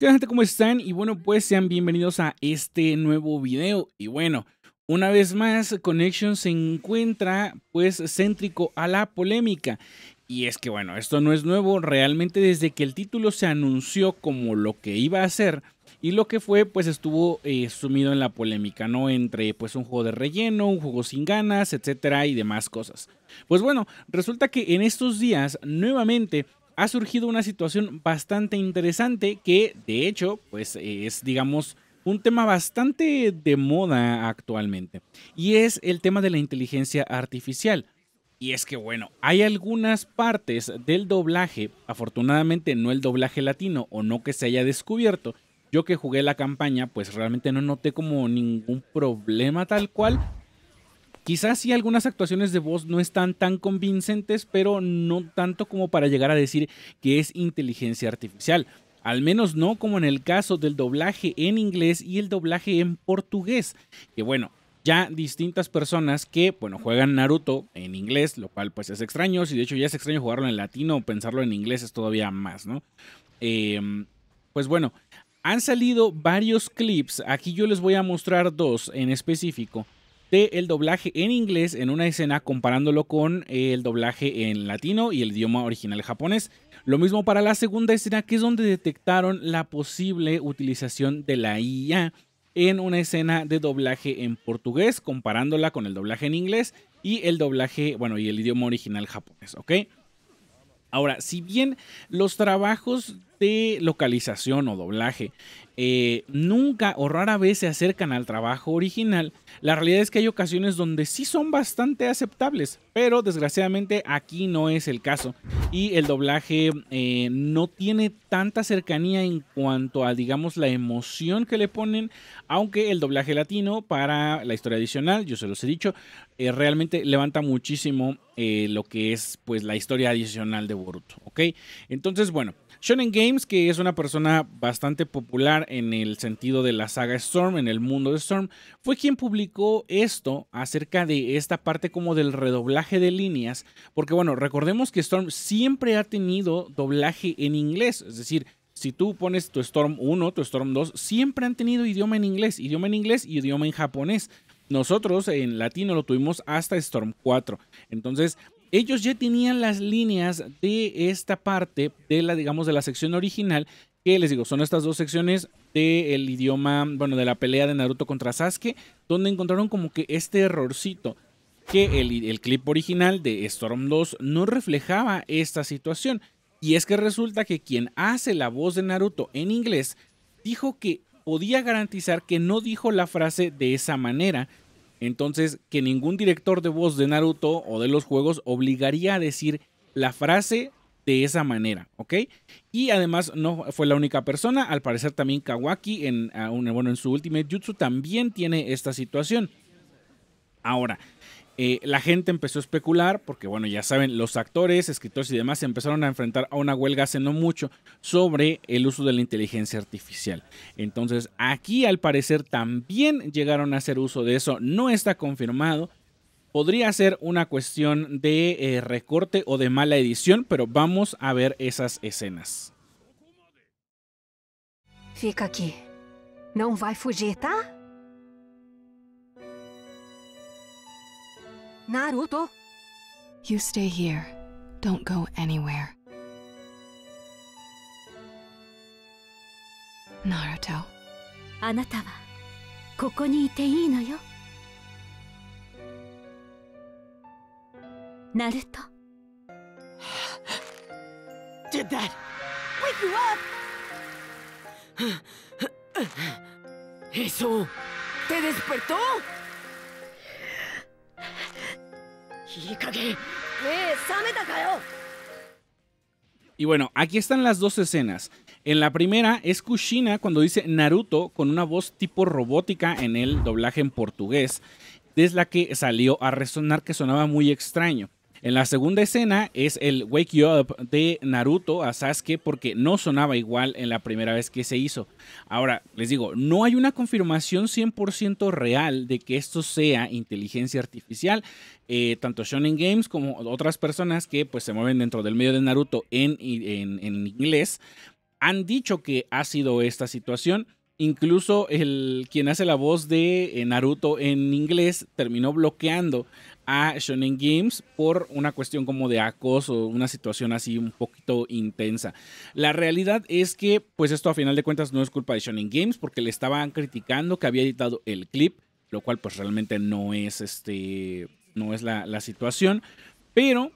¿Qué tal gente? ¿Cómo están? Y bueno, pues sean bienvenidos a este nuevo video. Y bueno, una vez más, Connection se encuentra pues céntrico a la polémica. Y es que bueno, esto no es nuevo, realmente desde que el título se anunció como lo que iba a ser y lo que fue pues estuvo eh, sumido en la polémica, ¿no? Entre pues un juego de relleno, un juego sin ganas, etcétera y demás cosas. Pues bueno, resulta que en estos días nuevamente ha surgido una situación bastante interesante que, de hecho, pues es, digamos, un tema bastante de moda actualmente. Y es el tema de la inteligencia artificial. Y es que, bueno, hay algunas partes del doblaje, afortunadamente no el doblaje latino o no que se haya descubierto. Yo que jugué la campaña, pues realmente no noté como ningún problema tal cual Quizás sí algunas actuaciones de voz no están tan convincentes, pero no tanto como para llegar a decir que es inteligencia artificial. Al menos no como en el caso del doblaje en inglés y el doblaje en portugués. Que bueno, ya distintas personas que, bueno, juegan Naruto en inglés, lo cual pues es extraño. Si de hecho ya es extraño jugarlo en latino, o pensarlo en inglés es todavía más, ¿no? Em, pues bueno, han salido varios clips. Aquí yo les voy a mostrar dos en específico de el doblaje en inglés en una escena comparándolo con eh, el doblaje en latino y el idioma original japonés. Lo mismo para la segunda escena que es donde detectaron la posible utilización de la IA en una escena de doblaje en portugués comparándola con el doblaje en inglés y el doblaje, bueno, y el idioma original japonés, ¿ok? Ahora, si bien los trabajos localización o doblaje eh, nunca o rara vez se acercan al trabajo original, la realidad es que hay ocasiones donde sí son bastante aceptables, pero desgraciadamente aquí no es el caso. Y el doblaje eh, no tiene tanta cercanía en cuanto a, digamos, la emoción que le ponen, aunque el doblaje latino para la historia adicional, yo se los he dicho, eh, realmente levanta muchísimo lo que es pues la historia adicional de Boruto, ¿ok? Entonces, bueno. Shonen Games, que es una persona bastante popular en el sentido de la saga Storm, en el mundo de Storm, fue quien publicó esto acerca de esta parte como del redoblaje de líneas, porque bueno, recordemos que Storm siempre ha tenido doblaje en inglés, es decir, si tú pones tu Storm 1, tu Storm 2, siempre han tenido idioma en inglés, idioma en inglés y idioma en japonés. Nosotros en latino lo tuvimos hasta Storm 4. Entonces, ellos ya tenían las líneas de esta parte de la, digamos, de la sección original, que les digo, son estas dos secciones del idioma, bueno, de la pelea de Naruto contra Sasuke, donde encontraron como que este errorcito, que el, el clip original de Storm 2 no reflejaba esta situación. Y es que resulta que quien hace la voz de Naruto en inglés dijo que podía garantizar que no dijo la frase de esa manera, entonces, que ningún director de voz de Naruto o de los juegos obligaría a decir la frase de esa manera, ¿ok? Y además no fue la única persona, al parecer también Kawaki en, ah, bueno, en su Ultimate Jutsu también tiene esta situación. Ahora, eh, la gente empezó a especular, porque bueno, ya saben, los actores, escritores y demás se empezaron a enfrentar a una huelga hace no mucho sobre el uso de la inteligencia artificial. Entonces, aquí al parecer también llegaron a hacer uso de eso, no está confirmado. Podría ser una cuestión de eh, recorte o de mala edición, pero vamos a ver esas escenas. Fica aquí. No va a fugir, ナルト You stay here. Don't go anywhere. Naruto. あなたはここにいていいのよ。ナルト。Did that? Wake you up! Eso? ¿Te despertó? Y bueno, aquí están las dos escenas. En la primera es Kushina cuando dice Naruto con una voz tipo robótica en el doblaje en portugués, Es la que salió a resonar que sonaba muy extraño. En la segunda escena es el Wake You Up de Naruto a Sasuke porque no sonaba igual en la primera vez que se hizo. Ahora, les digo, no hay una confirmación 100% real de que esto sea inteligencia artificial. Eh, tanto Shonen Games como otras personas que pues, se mueven dentro del medio de Naruto en, en, en inglés han dicho que ha sido esta situación. Incluso el quien hace la voz de eh, Naruto en inglés terminó bloqueando a Shonen Games por una cuestión como de acoso, una situación así un poquito intensa. La realidad es que, pues esto a final de cuentas no es culpa de Shonen Games porque le estaban criticando que había editado el clip, lo cual pues realmente no es este, no es la, la situación, pero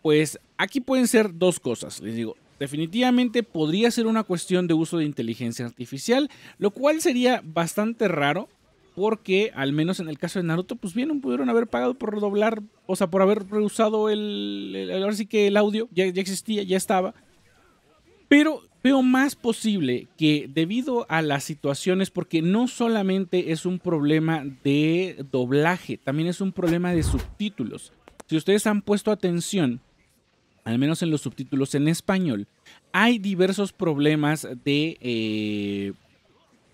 pues aquí pueden ser dos cosas, les digo. Definitivamente podría ser una cuestión de uso de inteligencia artificial, lo cual sería bastante raro porque al menos en el caso de Naruto, pues bien, pudieron haber pagado por doblar, o sea, por haber reusado el, ahora sí que el audio, ya, existía, ya estaba. Pero veo más posible que debido a las situaciones, porque no solamente es un problema de doblaje, también es un problema de subtítulos. Si ustedes han puesto atención, al menos en los subtítulos en español, hay diversos problemas de eh,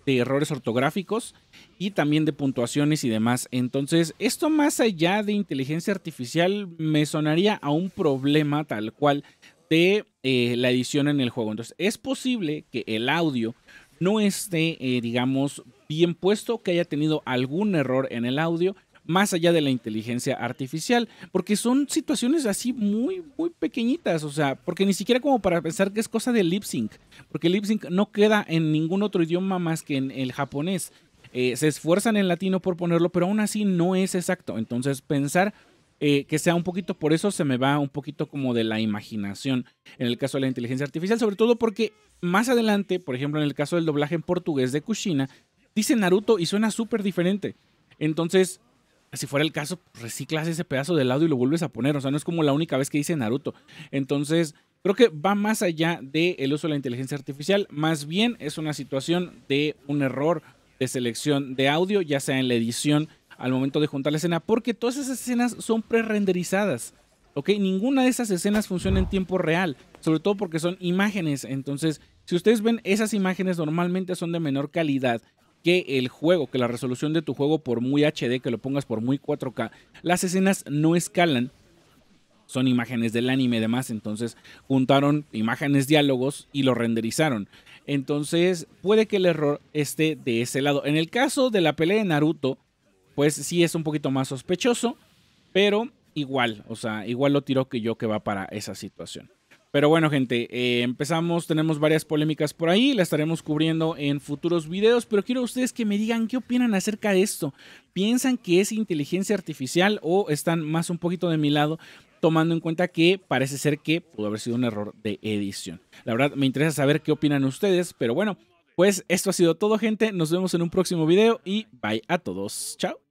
de errores ortográficos y también de puntuaciones y demás. Entonces, esto más allá de inteligencia artificial me sonaría a un problema tal cual de eh, la edición en el juego. Entonces, es posible que el audio no esté, eh, digamos, bien puesto, que haya tenido algún error en el audio más allá de la inteligencia artificial, porque son situaciones así muy, muy pequeñitas, o sea, porque ni siquiera como para pensar que es cosa de lip sync, porque lip sync no queda en ningún otro idioma más que en el japonés. Eh, se esfuerzan en latino por ponerlo, pero aún así no es exacto. Entonces, pensar eh, que sea un poquito, por eso se me va un poquito como de la imaginación en el caso de la inteligencia artificial, sobre todo porque más adelante, por ejemplo, en el caso del doblaje en portugués de Kushina, dice Naruto y suena súper diferente. Entonces, si fuera el caso, pues, reciclas ese pedazo del audio y lo vuelves a poner. O sea, no es como la única vez que dice Naruto. Entonces, creo que va más allá del uso de la inteligencia artificial. Más bien es una situación de un error de selección de audio, ya sea en la edición al momento de juntar la escena, porque todas esas escenas son pre-renderizadas. ¿ok? Ninguna de esas escenas funciona en tiempo real, sobre todo porque son imágenes. Entonces, si ustedes ven, esas imágenes normalmente son de menor calidad que el juego, que la resolución de tu juego, por muy HD, que lo pongas por muy 4K, las escenas no escalan. Son imágenes del anime y demás, entonces juntaron imágenes, diálogos y lo renderizaron. Entonces puede que el error esté de ese lado. En el caso de la pelea de Naruto, pues sí es un poquito más sospechoso, pero igual, o sea, igual lo tiro que yo que va para esa situación. Pero bueno, gente, eh, empezamos, tenemos varias polémicas por ahí, la estaremos cubriendo en futuros videos, pero quiero a ustedes que me digan qué opinan acerca de esto. ¿Piensan que es inteligencia artificial o están más un poquito de mi lado? tomando en cuenta que parece ser que pudo haber sido un error de edición. La verdad me interesa saber qué opinan ustedes, pero bueno, pues esto ha sido todo gente, nos vemos en un próximo video y bye a todos, chao.